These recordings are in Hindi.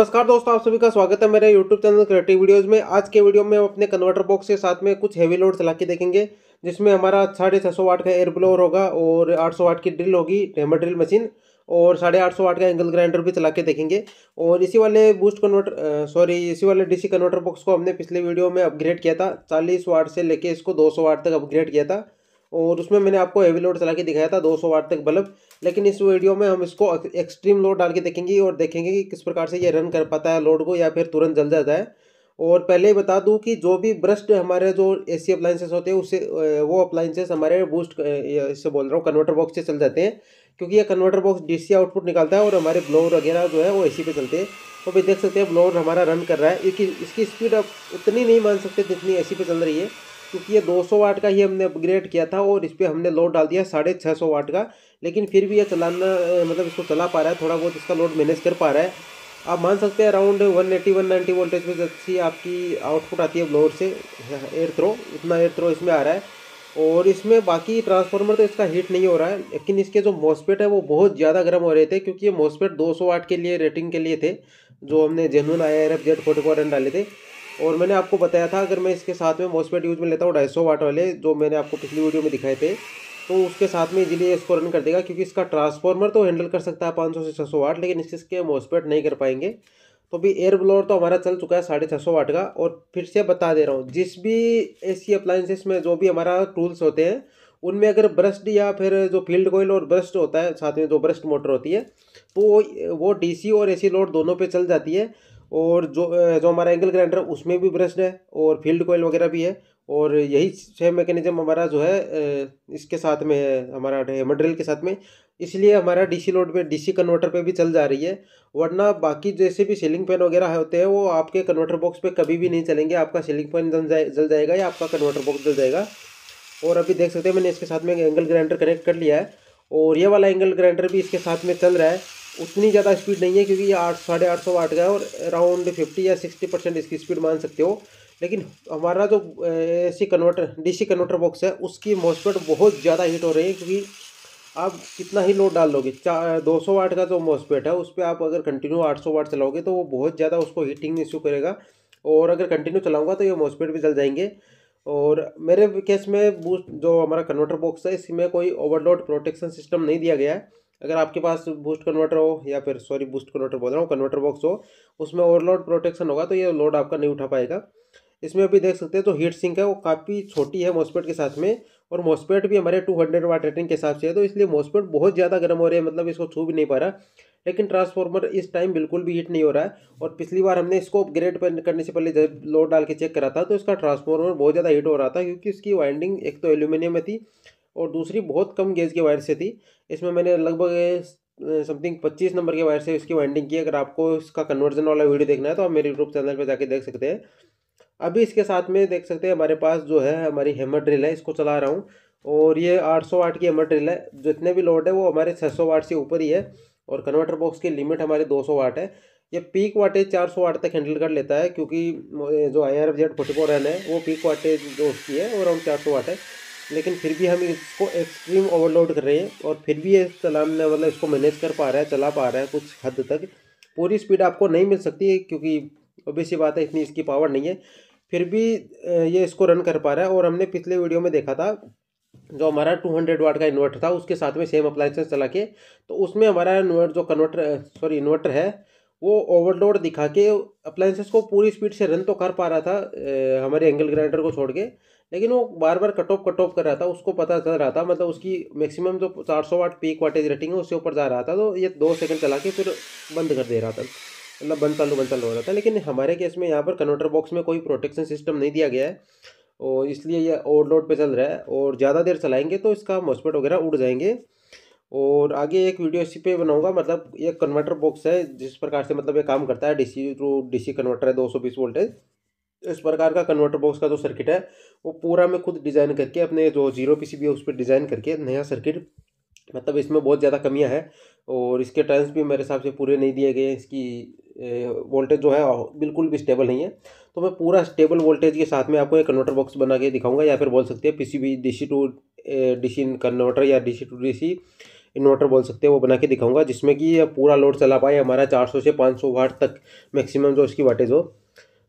नमस्कार दोस्तों आप सभी का स्वागत है मेरे YouTube चैनल क्रिएटिव वीडियोज़ में आज के वीडियो में हम अपने कन्वर्टर बॉक्स के साथ में कुछ हैवी लोड चला के देखेंगे जिसमें हमारा साढ़े छः सौ वाट का एयर ब्लोअर होगा और आठ सौ वाट की ड्रिल होगी हेमर ड्रिल मशीन और साढ़े आठ सौ वाट का एंगल ग्राइंडर भी चला के देखेंगे और इसी वाले बूस्ट कन्वर्टर सॉरी इसी वाले डीसी कन्वर्टर बॉक्स को हमने पिछले वीडियो में अपग्रेड किया था चालीस वाट से लेके इसको दो सौ वाट तक अपग्रेड किया था और उसमें मैंने आपको हेवी लोड चला के दिखाया था 200 वाट तक बल्ब लेकिन इस वीडियो में हम इसको एक्सट्रीम लोड डाल के देखेंगे और देखेंगे कि किस प्रकार से ये रन कर पाता है लोड को या फिर तुरंत जल जाता है और पहले ही बता दूं कि जो भी ब्रस्ट हमारे जो ए सी अप्लाइंसेस होते हैं उससे वो अप्लायंसेस हमारे बूस्ट इससे बोल रहा हूँ कन्वर्टर बॉक्स से चल जाते हैं क्योंकि ये कन्वर्टर बॉक्स डीसी आउटपुट निकालता है और हमारे ब्लोअर वगैरह जो है वो एसी पे चलते हैं तो भी देख सकते हैं ब्लोअर हमारा रन कर रहा है इसकी इसकी स्पीड आप उतनी नहीं मान सकते जितनी सी पे चल रही है क्योंकि ये 200 वाट का ही हमने अपग्रेड किया था और इस पर हमने लोड डाल दिया साढ़े छः सौ वाट का लेकिन फिर भी ये चलाना मतलब इसको चला पा रहा है थोड़ा बहुत इसका लोड मैनेज कर पा रहा है आप मान सकते हैं अराउंड 180 नाइन्टी वोल्टेज में अच्छी आपकी आउटपुट आती है लोड से एयर थ्रो इतना एयर थ्रो इसमें आ रहा है और इसमें बाकी ट्रांसफार्मर तो इसका हीट नहीं हो रहा है लेकिन इसके जो मॉसपेट है वो बहुत ज़्यादा गर्म हो रहे थे क्योंकि ये मॉसपेट दो वाट के लिए रेटिंग के लिए थे जो हमने genuine I R F Z forty four डाले थे और मैंने आपको बताया था अगर मैं इसके साथ में मोसपेट यूज़ में लेता हूँ ढाई सौ वाट वाले जो मैंने आपको पिछली वीडियो में दिखाए थे तो उसके साथ में इजीली इसको रन कर देगा क्योंकि इसका ट्रांसफॉर्मर तो हैंडल कर सकता है पाँच सौ से छः सौ वाट लेकिन इसके मोसपेट नहीं कर पाएंगे तो अभी एयर ब्लोअर तो हमारा चल चुका है साढ़े छः सौ वाट का और फिर से बता दे रहा हूँ जिस भी ए सी में जो भी हमारा टूल्स होते हैं उनमें अगर ब्रस्ट या फिर जो फील्ड कोयल और ब्रस्ट होता है साथ में जो ब्रस्ट मोटर होती है तो वो डीसी और एसी लोड दोनों पे चल जाती है और जो जो हमारा एंगल ग्राइंडर उसमें भी ब्रश्ड है और फील्ड कोयल वगैरह भी है और यही सेम मैकेनिज्म हमारा जो है इसके साथ में है हमारा मटेरियल के साथ में इसलिए हमारा डीसी लोड पे डीसी कन्वर्टर पे भी चल जा रही है वरना बाकी जैसे भी सीलिंग फैन वगैरह होते हैं वो आपके कन्वर्टर बॉक्स पे कभी भी नहीं चलेंगे आपका सीलिंग फैन जल जाए जल जाएगा या आपका कन्वर्टर बॉक्स जल जाएगा और अभी देख सकते हैं मैंने इसके साथ में एंगल ग्राइंडर कनेक्ट कर लिया है और ये वाला एंगल ग्राइंडर भी इसके साथ में चल रहा है उतनी ज़्यादा स्पीड नहीं है क्योंकि ये आठ साढ़े आठ सौ वाट का है और अराउंड फिफ्टी या सिक्सटी परसेंट इसकी स्पीड मान सकते हो लेकिन हमारा जो AC converter DC converter box है उसकी मॉसपेट बहुत ज़्यादा हीट हो रही है क्योंकि आप कितना ही लोड डाल लोगे चार दो सौ वाट का जो मॉसपेट है उस पर आप अगर कंटिन्यू आठ सौ वाट चलाओगे तो वो बहुत ज़्यादा उसको हीटिंग इश्यू करेगा और अगर कंटिन्यू चलाऊँगा तो ये मॉसपेट भी जल जाएंगे और मेरे केस में बूस्ट जो हमारा कन्वर्टर बॉक्स है इसमें कोई ओवरलोड प्रोटेक्शन सिस्टम नहीं दिया गया है अगर आपके पास बूस्ट कन्वर्टर हो या फिर सॉरी बूस्ट कन्वर्टर बोल रहा हूँ कन्वर्टर बॉक्स हो उसमें ओवरलोड प्रोटेक्शन होगा तो ये लोड आपका नहीं उठा पाएगा इसमें अभी देख सकते हैं जो तो हीट सिंक है वो काफ़ी छोटी है मॉस्पेट के साथ में और मॉस्पेट भी हमारे टू हंड्रेड वाट रेटिंग के हिसाब से है तो इसलिए मॉस्पेट बहुत ज़्यादा गर्म हो रही है मतलब इसको छू भी नहीं पा रहा लेकिन ट्रांसफार्मर इस टाइम बिल्कुल भी हीट नहीं हो रहा है और पिछली बार हमने इसको अपग्रेड करने से पहले जब लोड डाल के चेक करा था तो इसका ट्रांसफार्मर बहुत ज़्यादा हीट हो रहा था क्योंकि इसकी वाइंडिंग एक तो एल्यूमिनियम में थी और दूसरी बहुत कम गेज के वायर से थी इसमें मैंने लगभग समथिंग पच्चीस नंबर के वायर से इसकी वाइंडिंग की अगर आपको इसका कन्वर्जन वाला वीडियो देखना है तो आप मेरे यूट्यूब चैनल पर जाके देख सकते हैं अभी इसके साथ में देख सकते हैं हमारे पास जो है हमारी हेमर ड्रिल है इसको चला रहा हूँ और ये आठ सौ वाट की हेमर ड्रिल है जितने भी लोड है वो हमारे छः सौ वाट से ऊपर ही है और कन्वर्टर बॉक्स की लिमिट हमारे सौ वाट है ये पीक वाटेज चार सौ वाट तक हैंडल कर लेता है क्योंकि जो I R F Z forty four N है वो पीक वाटेज जो उसकी है वो अराउंड चार वाट है लेकिन फिर भी हम इसको एक्सट्रीम ओवरलोड कर रहे हैं और फिर भी ये चलाने मतलब इसको मैनेज कर पा रहा है चला पा रहा है कुछ हद तक पूरी स्पीड आपको नहीं मिल सकती है क्योंकि अभी सी बात है इतनी इसकी पावर नहीं है फिर भी ये इसको रन कर पा रहा है और हमने पिछले वीडियो में देखा था जो हमारा टू हंड्रेड वाट का इन्वर्टर था उसके साथ में सेम अप्लाइंसेस चला के तो उसमें हमारा जो कन्वर्टर सॉरी इन्वर्टर है वो ओवरलोड दिखा के अप्लाइंसेस को पूरी स्पीड से रन तो कर पा रहा था ए, हमारे एंगल ग्राइंडर को छोड़ के लेकिन वो बार बार कट ऑफ कट ऑफ कर रहा था उसको पता चल रहा था मतलब उसकी मैक्सिमम जो चार सौ वाट पीक वाटेज रेटिंग है उससे ऊपर जा रहा था तो ये दो सेकंड चला के फिर बंद कर दे रहा था मतलब बंद चालू बंद चालू हो रहा था लेकिन हमारे केस में यहाँ पर कन्वर्टर बॉक्स में कोई प्रोटेक्शन सिस्टम नहीं दिया गया है और इसलिए यह ओवरलोड पर चल रहा है और ज़्यादा देर चलाएँगे तो इसका मॉस्पेट वगैरह उड़ जाएंगे और आगे एक वीडियो इसी पे बनाऊंगा मतलब ये कन्वर्टर बॉक्स है जिस प्रकार से मतलब ये काम करता है डीसी टू डीसी कन्वर्टर है दो सौ बीस वोल्टेज इस प्रकार का कन्वर्टर बॉक्स का जो सर्किट है वो पूरा मैं खुद डिज़ाइन करके अपने जो जीरो पीसीबी है उस पर डिज़ाइन करके नया सर्किट मतलब इसमें बहुत ज़्यादा कमियाँ हैं और इसके टर्न्स भी मेरे हिसाब से पूरे नहीं दिए गए इसकी वोल्टेज जो है बिल्कुल भी स्टेबल नहीं है तो मैं पूरा स्टेबल वोल्टेज के साथ में आपको एक कन्वर्टर बॉक्स बना के दिखाऊंगा या फिर बोल सकते हैं PCB DC to DC converter या डीसी टू डीसी इन्वर्टर बोल सकते हैं वो बना के दिखाऊंगा जिसमें कि पूरा लोड चला पाए हमारा 400 से 500 वाट तक मैक्सिमम जो इसकी वाटेज हो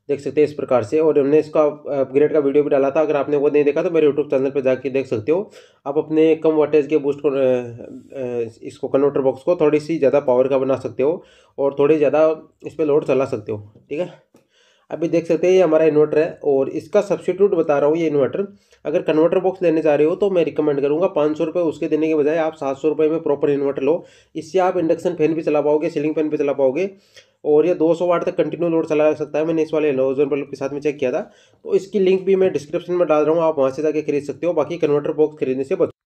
देख सकते हैं इस प्रकार से और हमने इसका अपग्रेड का वीडियो भी डाला था अगर आपने वो नहीं देखा तो मेरे यूट्यूब चैनल पर जाके देख सकते हो आप अपने कम वाटेज के बूस्ट को इसको कन्वर्टर बॉक्स को थोड़ी सी ज़्यादा पावर का बना सकते हो और थोड़ी ज़्यादा इस पर लोड चला सकते हो ठीक है अभी देख सकते हैं ये हमारा इन्वर्टर है और इसका सब्सिट्यूट बता रहा हूँ ये इन्वर्टर अगर कन्वर्टर बॉक्स लेने जा रहे हो तो मैं रिकमेंड करूँगा पाँच सौ रुपये उसके देने के बजाय आप सात सौ रुपये में प्रॉपर इन्वर्टर लो इससे आप इंडक्शन फैन भी चला पाओगे सीलिंग फैन भी चला पाओगे और ये सौ वाट तक कंटिन्यू लोड चला सकता है मैंने इस वाले एलोजन बल्ब के साथ में चेक किया था तो इसकी लिंक भी मैं डिस्क्रिप्शन में डाल रहा हूँ आप वहाँ से जाकर खरीद सकते हो बाकी कन्वर्टर बॉक्स खरीदने से बच